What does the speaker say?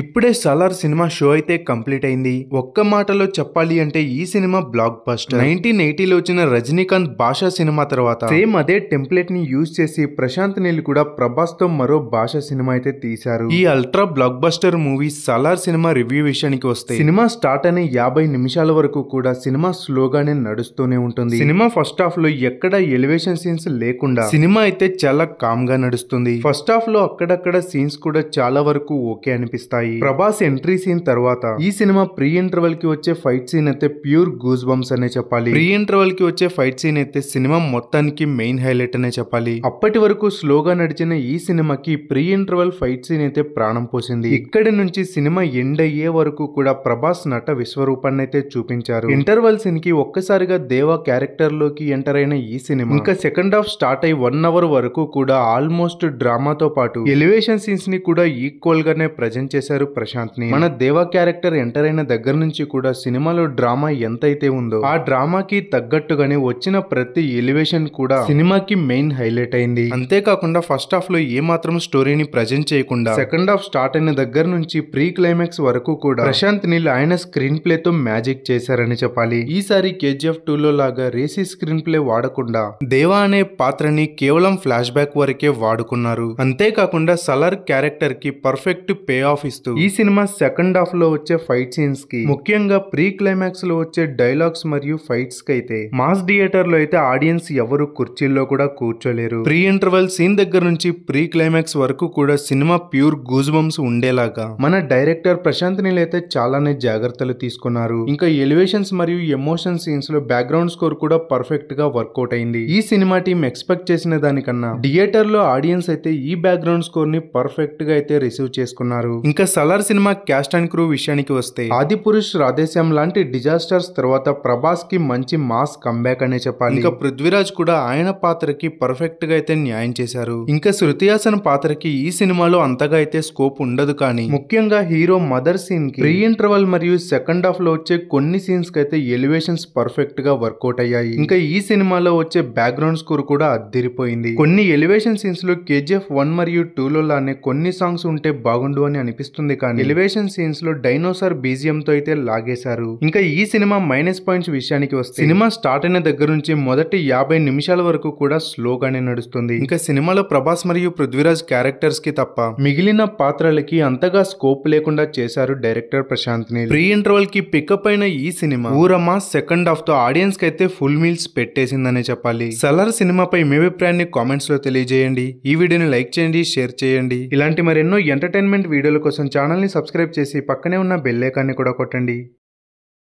ఇప్పుడే Salaar cinema show అయితే complete అయింది ఒక్క మాటలో చెప్పాలి అంటే ఈ సినిమా బ్లాక్ బస్టర్ నైన్టీన్ ఎయిటీలో వచ్చిన రజనీకాంత్ భాషా సినిమా తర్వాత సేమ్ అదే టెంప్లెట్ ని యూజ్ చేసి ప్రశాంత్ నీల్ కూడా ప్రభాస్ తో మరో భాషా సినిమా అయితే తీశారు ఈ ultra blockbuster movie Salaar cinema review విషయానికి వస్తే సినిమా స్టార్ట్ అనే యాభై నిమిషాల వరకు కూడా సినిమా స్లోగానే నడుస్తూనే ఉంటుంది సినిమా ఫస్ట్ హాఫ్ లో ఎక్కడ ఎలివేషన్ సీన్స్ లేకుండా సినిమా అయితే చాలా కామ్ గా నడుస్తుంది ఫస్ట్ హాఫ్ లో అక్కడక్కడ సీన్స్ కూడా చాలా వరకు ఓకే అనిపిస్తాయి ఉంటాయి ప్రభాస్ ఎంట్రీ సీన్ తర్వాత ఈ సినిమా ప్రీ ఇంటర్వెల్ కి వచ్చే ఫైట్ సీన్ అయితే ప్యూర్ గూస్ బంప్స్ అనే చెప్పాలి ప్రీ ఇంటర్వెల్ కి వచ్చే ఫైట్ సీన్ అయితే సినిమా మొత్తానికి మెయిన్ హైలైట్ అనే చెప్పాలి అప్పటి వరకు స్లోగా నడిచిన ఈ సినిమాకి ప్రీ ఇంటర్వెల్ ఫైట్ సీన్ అయితే ప్రాణం పోసింది ఇక్కడి నుంచి సినిమా ఎండ్ అయ్యే వరకు కూడా ప్రభాస్ నట విశ్వరూపాన్ని అయితే చూపించారు ఇంటర్వెల్ సీన్ కి ఒక్కసారిగా దేవా క్యారెక్టర్ లోకి ఎంటర్ అయిన ఈ సినిమా ఇంకా సెకండ్ హాఫ్ స్టార్ట్ అయి వన్ అవర్ వరకు కూడా ఆల్మోస్ట్ డ్రామాతో పాటు ఎలివేషన్ సీన్స్ ని కూడా ఈక్వల్ గానే ప్రజెంట్ చేశారు చేశారు ని మన దేవా క్యారెక్టర్ ఎంటర్ అయిన దగ్గర నుంచి కూడా సినిమాలో డ్రామా ఎంతైతే ఉందో ఆ డ్రామాకి తగ్గట్టుగానే వచ్చిన ప్రతి ఎలివేషన్ కూడా సినిమాకి మెయిన్ హైలైట్ అయింది అంతేకాకుండా ఫస్ట్ హాఫ్ లో ఏ మాత్రం స్టోరీని ప్రజెంట్ చేయకుండా సెకండ్ హాఫ్ స్టార్ట్ అయిన దగ్గర నుంచి ప్రీ క్లైమాక్స్ వరకు కూడా ప్రశాంత్ నీల్ ఆయన స్క్రీన్ ప్లే తో మ్యాజిక్ చేశారని చెప్పాలి ఈసారి కేజీఎఫ్ టూ లో లాగా రేసీ స్క్రీన్ ప్లే వాడకుండా దేవా అనే పాత్రని కేవలం ఫ్లాష్ బ్యాక్ వరకే వాడుకున్నారు అంతేకాకుండా సలార్ క్యారెక్టర్ కి పర్ఫెక్ట్ పే ఆఫ్ ఇస్తుంది కనిపిస్తూ ఈ సినిమా సెకండ్ హాఫ్ లో వచ్చే ఫైట్ సీన్స్ కి ముఖ్యంగా ప్రీ క్లైమాక్స్ లో వచ్చే డైలాగ్స్ మరియు ఫైట్స్ కి అయితే మాస్ థియేటర్ లో అయితే ఆడియన్స్ ఎవరు కుర్చీల్లో కూడా కూర్చోలేరు ప్రీ ఇంటర్వెల్ సీన్ దగ్గర నుంచి ప్రీ క్లైమాక్స్ వరకు కూడా సినిమా ప్యూర్ గూజ్ బంప్స్ ఉండేలాగా మన డైరెక్టర్ ప్రశాంత్ నీల్ అయితే చాలానే జాగ్రత్తలు తీసుకున్నారు ఇంకా ఎలివేషన్స్ మరియు ఎమోషన్ సీన్స్ లో బ్యాక్గ్రౌండ్ స్కోర్ కూడా పర్ఫెక్ట్ గా వర్కౌట్ అయింది ఈ సినిమా టీం ఎక్స్పెక్ట్ చేసిన దానికన్నా థియేటర్ లో ఆడియన్స్ అయితే ఈ బ్యాక్గ్రౌండ్ స్కోర్ ని పర్ఫెక్ట్ గా అయితే రిసీవ్ చేసుకున్నారు ఇంకా సలార్ సినిమా క్యాస్ట్ అండ్ క్రూ విషయానికి వస్తే ఆది పురుష్ రాధేశ్యామ్ లాంటి డిజాస్టర్స్ తర్వాత ప్రభాస్ కి మంచి మాస్ కంబ్యాక్ అనే చెప్పాలి ఇంకా పృథ్వీరాజ్ కూడా ఆయన పాత్రకి పర్ఫెక్ట్ గా అయితే న్యాయం చేశారు ఇంకా శృతి హాసన్ పాత్రకి ఈ సినిమాలో అంతగా అయితే స్కోప్ ఉండదు కానీ ముఖ్యంగా హీరో మదర్ సీన్ కి ప్రీ ఇంటర్వల్ మరియు సెకండ్ హాఫ్ లో వచ్చే కొన్ని సీన్స్ కి అయితే ఎలివేషన్స్ పర్ఫెక్ట్ గా వర్కౌట్ అయ్యాయి ఇంకా ఈ సినిమాలో వచ్చే బ్యాక్గ్రౌండ్ స్కోర్ కూడా అద్దరిపోయింది కొన్ని ఎలివేషన్ సీన్స్ లో కేజీఎఫ్ వన్ మరియు టూ లో లానే కొన్ని సాంగ్స్ ఉంటే బాగుండు అని అనిపిస్తుంది వస్తుంది కానీ ఎలివేషన్ సీన్స్ లో డైనోసార్ బీజియం తో అయితే లాగేశారు ఇంకా ఈ సినిమా మైనస్ పాయింట్స్ విషయానికి వస్తే సినిమా స్టార్ట్ అయిన దగ్గర నుంచి మొదటి యాభై నిమిషాల వరకు కూడా స్లోగానే నడుస్తుంది ఇంకా సినిమాలో ప్రభాస్ మరియు పృథ్వీరాజ్ క్యారెక్టర్స్ కి తప్ప మిగిలిన పాత్రలకి అంతగా స్కోప్ లేకుండా చేశారు డైరెక్టర్ ప్రశాంత్ ని ప్రీ ఇంటర్వల్ కి పికప్ అయిన ఈ సినిమా ఊరమా సెకండ్ హాఫ్ తో ఆడియన్స్ కి అయితే ఫుల్ మీల్స్ పెట్టేసిందనే చెప్పాలి సలార్ సినిమాపై మీ అభిప్రాయాన్ని కామెంట్స్ లో తెలియజేయండి ఈ వీడియోని లైక్ చేయండి షేర్ చేయండి ఇలాంటి మరెన్నో ఎంటర్టైన్మెంట్ వీడియోల కోసం కోసం ఛానల్ని సబ్స్క్రైబ్ చేసి పక్కనే ఉన్న బెల్లైకాన్ని కూడా కొట్టండి